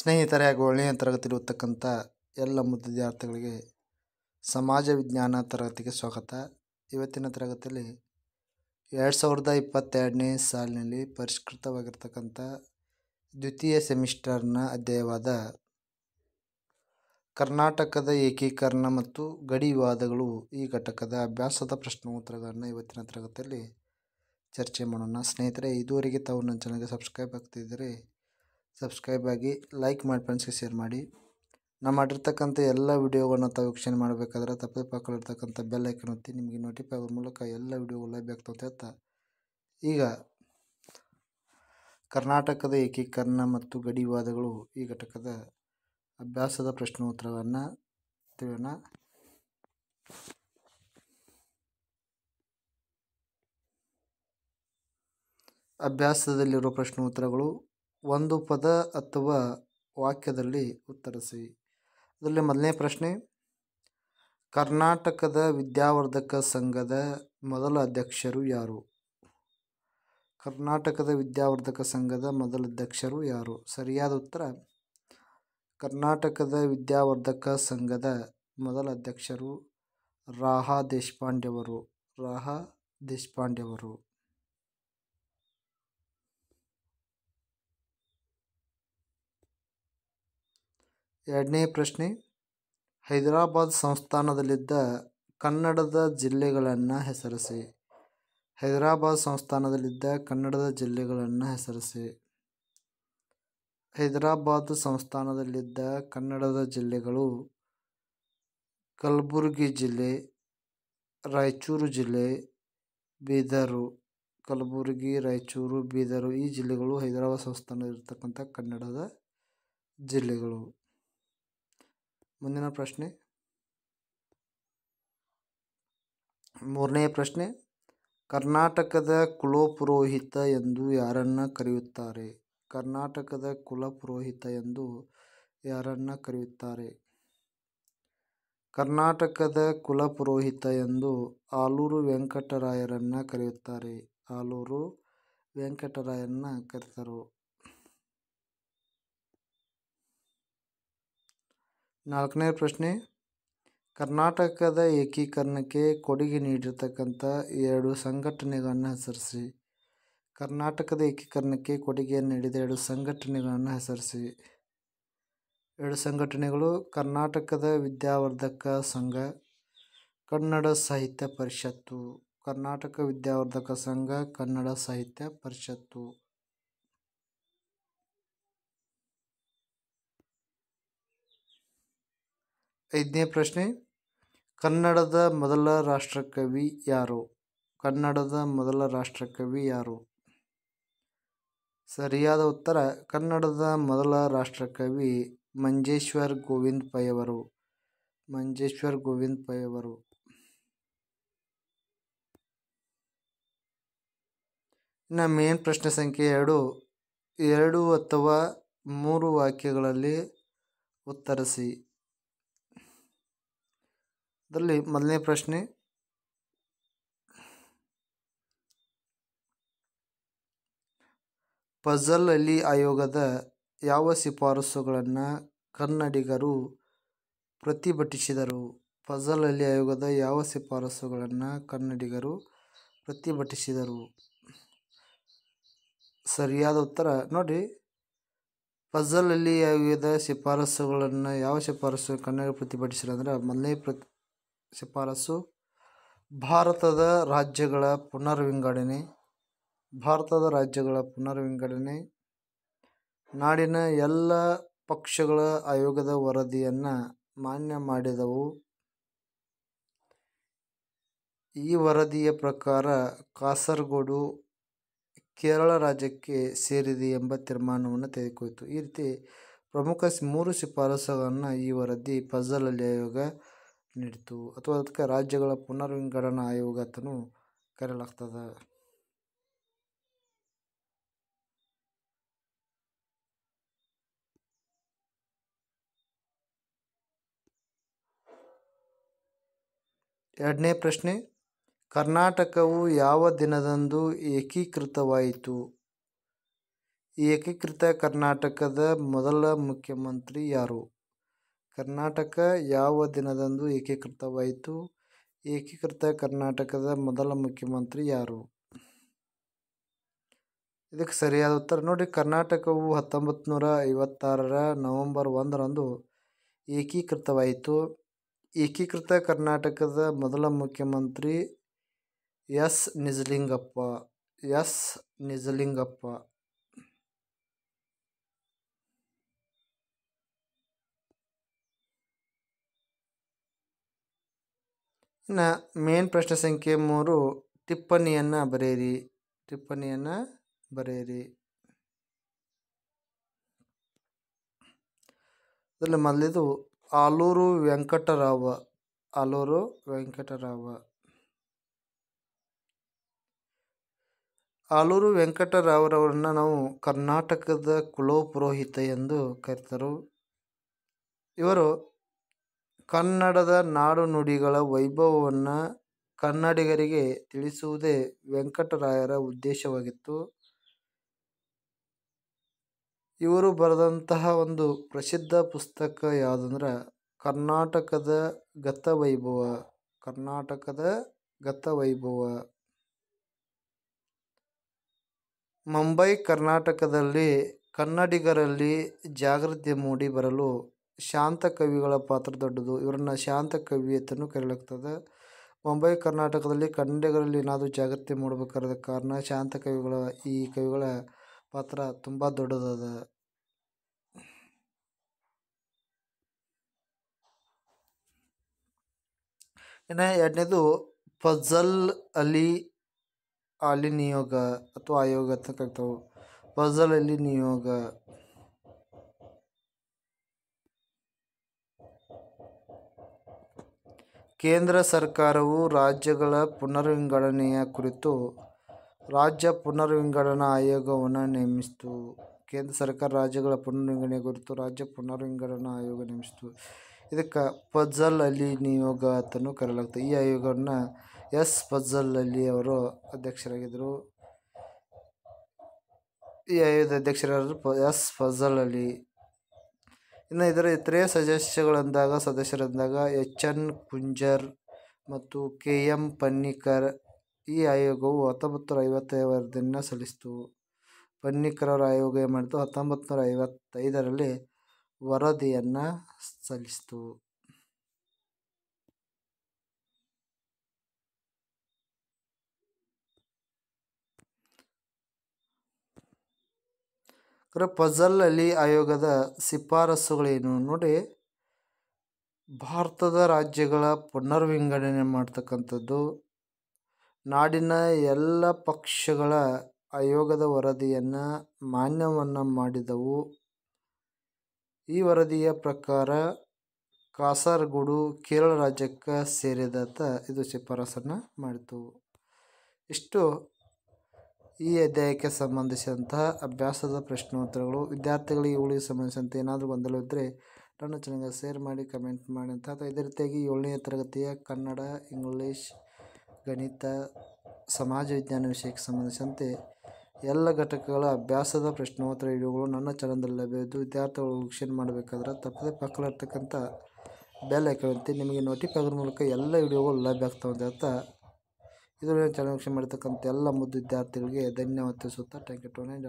ಸ್ನೇಹಿತರೆ ಹಾಗೂ ಏಳನೇ ತರಗತಿಯಲ್ಲಿ ಎಲ್ಲ ಮುದ್ದು ವಿದ್ಯಾರ್ಥಿಗಳಿಗೆ ಸಮಾಜ ವಿಜ್ಞಾನ ತರಗತಿಗೆ ಸ್ವಾಗತ ಇವತ್ತಿನ ತರಗತಿಯಲ್ಲಿ ಎರಡು ಸಾವಿರದ ಇಪ್ಪತ್ತೆರಡನೇ ಸಾಲಿನಲ್ಲಿ ಪರಿಷ್ಕೃತವಾಗಿರ್ತಕ್ಕಂಥ ದ್ವಿತೀಯ ಸೆಮಿಸ್ಟರ್ನ ಅಧ್ಯಾಯವಾದ ಕರ್ನಾಟಕದ ಏಕೀಕರಣ ಮತ್ತು ಗಡಿ ವಿವಾದಗಳು ಈ ಘಟಕದ ಅಭ್ಯಾಸದ ಪ್ರಶ್ನೋತ್ತರಗಳನ್ನು ಇವತ್ತಿನ ತರಗತಿಯಲ್ಲಿ ಚರ್ಚೆ ಮಾಡೋಣ ಸ್ನೇಹಿತರೆ ಇದುವರೆಗೆ ತಾವು ನನ್ನ ಚಾನಲ್ಗೆ ಸಬ್ಸ್ಕ್ರೈಬ್ ಆಗ್ತಿದ್ದರೆ ಸಬ್ಸ್ಕ್ರೈಬ್ ಆಗಿ ಲೈಕ್ ಮಾಡಿ ಫ್ರೆಂಡ್ಸ್ಗೆ ಶೇರ್ ಮಾಡಿ ನಾವು ಮಾಡಿರ್ತಕ್ಕಂಥ ಎಲ್ಲ ವೀಡಿಯೋಗಳನ್ನ ತಾವು ವೀಕ್ಷಣೆ ಮಾಡಬೇಕಾದ್ರೆ ತಪ್ಪದೆ ಪಾಕೊಂಡಿರ್ತಕ್ಕಂಥ ಬೆಲ್ ಐಕನ್ ಒತ್ತಿ ನಿಮಗೆ ನೋಟಿಫೈ ಆಗೋ ಮೂಲಕ ಎಲ್ಲ ವೀಡಿಯೋಗಳು ಲೈವ್ ಅಂತ ಹೇಳ್ತಾ ಈಗ ಕರ್ನಾಟಕದ ಏಕೀಕರಣ ಮತ್ತು ಗಡಿ ವಿವಾದಗಳು ಈ ಘಟಕದ ಅಭ್ಯಾಸದ ಪ್ರಶ್ನೋತ್ತರವನ್ನು ತಿಳಿಯೋಣ ಅಭ್ಯಾಸದಲ್ಲಿರುವ ಪ್ರಶ್ನೋತ್ತರಗಳು ಒಂದು ಪದ ಅಥವಾ ವಾಕ್ಯದಲ್ಲಿ ಉತ್ತರಿಸಿ ಅದರಲ್ಲಿ ಮೊದಲನೇ ಪ್ರಶ್ನೆ ಕರ್ನಾಟಕದ ವಿದ್ಯಾವರ್ಧಕ ಸಂಘದ ಮೊದಲ ಅಧ್ಯಕ್ಷರು ಯಾರು ಕರ್ನಾಟಕದ ವಿದ್ಯಾವರ್ಧಕ ಸಂಘದ ಮೊದಲ ಅಧ್ಯಕ್ಷರು ಯಾರು ಸರಿಯಾದ ಉತ್ತರ ಕರ್ನಾಟಕದ ವಿದ್ಯಾವರ್ಧಕ ಸಂಘದ ಮೊದಲ ಅಧ್ಯಕ್ಷರು ರಾಹ ದೇಶಪಾಂಡೆವರು ರಾಹ ದೇಶಪಾಂಡೆವರು ಎರಡನೇ ಪ್ರಶ್ನೆ ಹೈದರಾಬಾದ್ ಸಂಸ್ಥಾನದಲ್ಲಿದ್ದ ಕನ್ನಡದ ಜಿಲ್ಲೆಗಳನ್ನು ಹೆಸರಿಸಿ ಹೈದರಾಬಾದ್ ಸಂಸ್ಥಾನದಲ್ಲಿದ್ದ ಕನ್ನಡದ ಜಿಲ್ಲೆಗಳನ್ನು ಹೆಸರಿಸಿ ಹೈದರಾಬಾದ್ ಸಂಸ್ಥಾನದಲ್ಲಿದ್ದ ಕನ್ನಡದ ಜಿಲ್ಲೆಗಳು ಕಲಬುರಗಿ ಜಿಲ್ಲೆ ರಾಯಚೂರು ಜಿಲ್ಲೆ ಬೀದರು ಕಲಬುರಗಿ ರಾಯಚೂರು ಬೀದರು ಈ ಜಿಲ್ಲೆಗಳು ಹೈದರಾಬಾದ್ ಸಂಸ್ಥಾನದಲ್ಲಿರ್ತಕ್ಕಂಥ ಕನ್ನಡದ ಜಿಲ್ಲೆಗಳು ಮುಂದಿನ ಪ್ರಶ್ನೆ ಮೂರನೇ ಪ್ರಶ್ನೆ ಕರ್ನಾಟಕದ ಕುಲಪುರೋಹಿತ ಎಂದು ಯಾರನ್ನು ಕರೆಯುತ್ತಾರೆ ಕರ್ನಾಟಕದ ಕುಲಪುರೋಹಿತ ಎಂದು ಯಾರನ್ನು ಕರೆಯುತ್ತಾರೆ ಕರ್ನಾಟಕದ ಕುಲಪುರೋಹಿತ ಎಂದು ಆಲೂರು ವೆಂಕಟರಾಯರನ್ನು ಕರೆಯುತ್ತಾರೆ ಆಲೂರು ವೆಂಕಟರಾಯರನ್ನ ಕರೀತಾರೆ ನಾಲ್ಕನೇ ಪ್ರಶ್ನೆ ಕರ್ನಾಟಕದ ಏಕೀಕರಣಕ್ಕೆ ಕೊಡುಗೆ ನೀಡಿರ್ತಕ್ಕಂಥ ಎರಡು ಸಂಘಟನೆಗಳನ್ನು ಹೆಸರಿಸಿ ಕರ್ನಾಟಕದ ಏಕೀಕರಣಕ್ಕೆ ಕೊಡುಗೆಯನ್ನು ನೀಡಿದ ಎರಡು ಸಂಘಟನೆಗಳನ್ನು ಹೆಸರಿಸಿ ಎರಡು ಸಂಘಟನೆಗಳು ಕರ್ನಾಟಕದ ವಿದ್ಯಾವರ್ಧಕ ಸಂಘ ಕನ್ನಡ ಸಾಹಿತ್ಯ ಪರಿಷತ್ತು ಕರ್ನಾಟಕ ವಿದ್ಯಾವರ್ಧಕ ಸಂಘ ಕನ್ನಡ ಸಾಹಿತ್ಯ ಪರಿಷತ್ತು ಐದನೇ ಪ್ರಶ್ನೆ ಕನ್ನಡದ ಮೊದಲ ರಾಷ್ಟ್ರಕವಿ ಯಾರು ಕನ್ನಡದ ಮೊದಲ ರಾಷ್ಟ್ರಕವಿ ಯಾರು ಸರಿಯಾದ ಉತ್ತರ ಕನ್ನಡದ ಮೊದಲ ರಾಷ್ಟ್ರಕವಿ ಮಂಜೇಶ್ವರ್ ಗೋವಿಂದ್ ಪೈಯವರು ಮಂಜೇಶ್ವರ್ ಗೋವಿಂದ್ ಪೈಯವರು ಇನ್ನು ಮೇನ್ ಪ್ರಶ್ನೆ ಸಂಖ್ಯೆ ಎರಡು ಎರಡು ಅಥವಾ ಮೂರು ವಾಕ್ಯಗಳಲ್ಲಿ ಉತ್ತರಿಸಿ ದಲ್ಲಿ ಮೊದಲನೇ ಪ್ರಶ್ನೆ ಪಜಲ್ ಅಲಿ ಆಯೋಗದ ಯಾವ ಶಿಫಾರಸುಗಳನ್ನು ಕನ್ನಡಿಗರು ಪ್ರತಿಭಟಿಸಿದರು ಪಜಲ್ ಅಲಿ ಆಯೋಗದ ಯಾವ ಶಿಫಾರಸುಗಳನ್ನು ಕನ್ನಡಿಗರು ಪ್ರತಿಭಟಿಸಿದರು ಸರಿಯಾದ ಉತ್ತರ ನೋಡಿ ಪಜಲ್ ಅಲಿ ಆಯೋಗದ ಶಿಫಾರಸುಗಳನ್ನು ಯಾವ ಶಿಫಾರಸು ಕನ್ನಡಿಗರು ಪ್ರತಿಭಟಿಸಿದ್ರು ಅಂದ್ರೆ ಮೊದಲನೇ ಪ್ರತಿ ಶಿಫಾರಸು ಭಾರತದ ರಾಜ್ಯಗಳ ಪುನರ್ವಿಂಗಡಣೆ ಭಾರತದ ರಾಜ್ಯಗಳ ಪುನರ್ವಿಂಗಡಣೆ ನಾಡಿನ ಎಲ್ಲ ಪಕ್ಷಗಳ ಆಯೋಗದ ವರದಿಯನ್ನು ಮಾನ್ಯ ಮಾಡಿದವು ಈ ವರದಿಯ ಪ್ರಕಾರ ಕಾಸರಗೋಡು ಕೇರಳ ರಾಜ್ಯಕ್ಕೆ ಸೇರಿದೆ ಎಂಬ ತೀರ್ಮಾನವನ್ನು ತೆಗೆದುಕೊಯಿತು ಈ ರೀತಿ ಪ್ರಮುಖ ಮೂರು ಶಿಫಾರಸುಗಳನ್ನು ಈ ವರದಿ ಫಜಲ್ ಅಲಿ ಆಯೋಗ ನೀಡಿತು ಅಥವಾ ಅದಕ್ಕೆ ರಾಜ್ಯಗಳ ಪುನರ್ ಆಯೋಗತನು ಆಯೋಗ ಅಂತನೂ ಕರೆಯಲಾಗ್ತದ ಎರಡನೇ ಪ್ರಶ್ನೆ ಕರ್ನಾಟಕವು ಯಾವ ದಿನದಂದು ಏಕೀಕೃತವಾಯಿತು ಏಕೀಕೃತ ಕರ್ನಾಟಕದ ಮೊದಲ ಮುಖ್ಯಮಂತ್ರಿ ಯಾರು ಕರ್ನಾಟಕ ಯಾವ ದಿನದಂದು ಏಕೀಕೃತವಾಯಿತು ಏಕೀಕೃತ ಕರ್ನಾಟಕದ ಮೊದಲ ಮುಖ್ಯಮಂತ್ರಿ ಯಾರು ಇದಕ್ಕೆ ಸರಿಯಾದ ಉತ್ತರ ನೋಡಿ ಕರ್ನಾಟಕವು ಹತ್ತೊಂಬತ್ತು ನೂರ ಐವತ್ತಾರರ ನವಂಬರ್ ಒಂದರಂದು ಏಕೀಕೃತವಾಯಿತು ಏಕೀಕೃತ ಕರ್ನಾಟಕದ ಮೊದಲ ಮುಖ್ಯಮಂತ್ರಿ ಎಸ್ ನಿಜಲಿಂಗಪ್ಪ ಎಸ್ ನಿಜಲಿಂಗಪ್ಪ ನ ಮೇನ್ ಪ್ರಶ್ನೆ ಸಂಖ್ಯೆ ಮೂರು ಟಿಪ್ಪಣಿಯನ್ನು ಬರೆಯಿರಿ ಟಿಪ್ಪಣಿಯನ್ನು ಬರೆಯಿರಿ ಇದರಲ್ಲಿ ಮೊದಲಿದು ಆಲೂರು ವೆಂಕಟರಾವ ಆಲೂರು ವೆಂಕಟರಾವ ಆಲೂರು ವೆಂಕಟರಾವರವರನ್ನು ನಾವು ಕರ್ನಾಟಕದ ಕುಲೋಪುರೋಹಿತ ಎಂದು ಕರೀತಾರೋ ಇವರು ಕನ್ನಡದ ನಾಡು ನುಡಿಗಳ ವೈಭವವನ್ನು ಕನ್ನಡಿಗರಿಗೆ ತಿಳಿಸುವುದೇ ವೆಂಕಟರಾಯರ ಉದ್ದೇಶವಾಗಿತ್ತು. ಇವರು ಬರೆದಂತಹ ಒಂದು ಪ್ರಸಿದ್ಧ ಪುಸ್ತಕ ಯಾವುದಂದ್ರೆ ಕರ್ನಾಟಕದ ಗತವೈಭವ. ಕರ್ನಾಟಕದ ಗತವೈಭವ. ಮುಂಬೈ ಕರ್ನಾಟಕದಲ್ಲಿ ಕನ್ನಡಿಗರಲ್ಲಿ ಜಾಗೃತಿ ಮೂಡಿ ಬರಲು ಶಾಂತ ಕವಿಗಳ ಪಾತ್ರ ದೊಡ್ಡದು ಇವರನ್ನು ಶಾಂತ ಕವಿ ಅಂತಲೂ ಕರೆಯಲಾಗ್ತದೆ ಮುಂಬೈ ಕರ್ನಾಟಕದಲ್ಲಿ ಕನ್ನಡಿಗರಲ್ಲಿ ಏನಾದರೂ ಜಾಗೃತಿ ಮೂಡಬೇಕಾದ ಕಾರಣ ಶಾಂತ ಕವಿಗಳ ಈ ಕವಿಗಳ ಪಾತ್ರ ತುಂಬ ದೊಡ್ಡದಾದ ಇನ್ನು ಎರಡನೇದು ಫಜಲ್ ಅಲಿ ಅಲಿ ನಿಯೋಗ ಅಥವಾ ಆಯೋಗ ಅಂತ ಕರಿತಾವೆ ಫಜಲ್ ಅಲಿ ನಿಯೋಗ ಕೇಂದ್ರ ಸರ್ಕಾರವು ರಾಜ್ಯಗಳ ಪುನರ್ವಿಂಗಡಣೆಯ ಕುರಿತು ರಾಜ್ಯ ಪುನರ್ವಿಂಗಡಣಾ ಆಯೋಗವನ್ನು ನೇಮಿಸಿತು ಕೇಂದ್ರ ಸರ್ಕಾರ ರಾಜ್ಯಗಳ ಪುನರ್ವಿಂಗಡಣೆ ಕುರಿತು ರಾಜ್ಯ ಪುನರ್ವಿಂಗಡಣಾ ಆಯೋಗ ನೇಮಿಸಿತು ಇದಕ್ಕೆ ಫಜಲ್ ಅಲಿ ನಿಯೋಗ ಅಂತಲೂ ಕರೆಯಲಾಗ್ತದೆ ಈ ಆಯೋಗವನ್ನು ಎಸ್ ಫಜಲ್ ಅಲಿ ಅವರು ಅಧ್ಯಕ್ಷರಾಗಿದ್ದರು ಈ ಆಯೋಗದ ಅಧ್ಯಕ್ಷರಾದರು ಎಸ್ ಫಜಲ್ ಅಲಿ ಇನ್ನು ಇದರ ಇತರೆ ಸದಸ್ಯಗಳಂದಾಗ ಸದಸ್ಯರಂದಾಗ ಎಚ್ ಎನ್ ಕುಂಜರ್ ಮತ್ತು ಕೆ ಎಂ ಪನ್ನಿಕರ್ ಈ ಆಯೋಗವು ಹತ್ತೊಂಬತ್ತು ನೂರ ಐವತ್ತೈದು ವರದಿಯನ್ನು ಸಲ್ಲಿಸಿತು ಪನ್ನಿಕರ್ ಆಯೋಗ ಏನು ಮಾಡಿತು ಹತ್ತೊಂಬತ್ತು ನೂರ ಐವತ್ತೈದರಲ್ಲಿ ವರದಿಯನ್ನು ಸಲ್ಲಿಸಿತು ಪಝಲ್ ಅಲಿ ಆಯೋಗದ ಶಿಫಾರಸುಗಳೇನು ನೋಡಿ ಭಾರತದ ರಾಜ್ಯಗಳ ಪುನರ್ವಿಂಗಡಣೆ ಮಾಡ್ತಕ್ಕಂಥದ್ದು ನಾಡಿನ ಎಲ್ಲ ಪಕ್ಷಗಳ ಆಯೋಗದ ವರದಿಯನ್ನು ಮಾನ್ಯವನ್ನು ಮಾಡಿದವು ಈ ವರದಿಯ ಪ್ರಕಾರ ಕಾಸರಗೋಡು ಕೇರಳ ರಾಜ್ಯಕ್ಕೆ ಸೇರಿದಂಥ ಇದು ಶಿಫಾರಸನ್ನು ಮಾಡಿತು ಇಷ್ಟು ಈ ಅಧ್ಯಾಯಕ್ಕೆ ಸಂಬಂಧಿಸಿದಂತಹ ಅಭ್ಯಾಸದ ಪ್ರಶ್ನೋತ್ತರಗಳು ವಿದ್ಯಾರ್ಥಿಗಳಿಗೆ ಇವುಗಳಿಗೆ ಸಂಬಂಧಿಸಿದಂತೆ ಏನಾದರೂ ಇದ್ದರೆ ನನ್ನ ಚೆನ್ನಾಗಿ ಶೇರ್ ಮಾಡಿ ಕಮೆಂಟ್ ಮಾಡಿ ಅಂತ ಅಥವಾ ಇದೇ ರೀತಿಯಾಗಿ ಏಳನೇ ತರಗತಿಯ ಕನ್ನಡ ಇಂಗ್ಲೀಷ್ ಗಣಿತ ಸಮಾಜ ವಿಜ್ಞಾನ ವಿಷಯಕ್ಕೆ ಸಂಬಂಧಿಸಿದಂತೆ ಎಲ್ಲ ಘಟಕಗಳ ಅಭ್ಯಾಸದ ಪ್ರಶ್ನೋತ್ತರ ವಿಡಿಯೋಗಳು ನನ್ನ ಚಾನಲ್ದಲ್ಲಿ ಲಭ್ಯವಿದ್ದು ವಿದ್ಯಾರ್ಥಿಗಳು ವೀಕ್ಷಣೆ ಮಾಡಬೇಕಾದ್ರೆ ತಪ್ಪದೆ ಪಕ್ಕದಲ್ಲಿರ್ತಕ್ಕಂಥ ಬೆಲ್ ಐಕಾನ್ ನಿಮಗೆ ನೋಟಿಫೈ ಮೂಲಕ ಎಲ್ಲ ವಿಡಿಯೋಗಳು ಲಭ್ಯ ಆಗ್ತಾವಂತ ಇದರಲ್ಲಿ ಚಾಣಾಕ್ಷ ಮಾಡಿರ್ತಕ್ಕಂಥ ಎಲ್ಲ ಮುದ್ದು ವಿದ್ಯಾರ್ಥಿಗಳಿಗೆ ಧನ್ಯವಾದ ತಿಳಿಸುತ್ತಾ ಟ್ಯಾಂಕ್ ಯು ಟು ನೈನ್